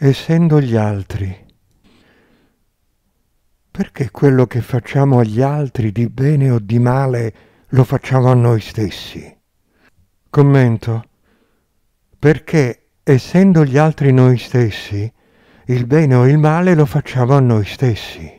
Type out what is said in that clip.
essendo gli altri. Perché quello che facciamo agli altri di bene o di male lo facciamo a noi stessi? Commento. Perché essendo gli altri noi stessi, il bene o il male lo facciamo a noi stessi.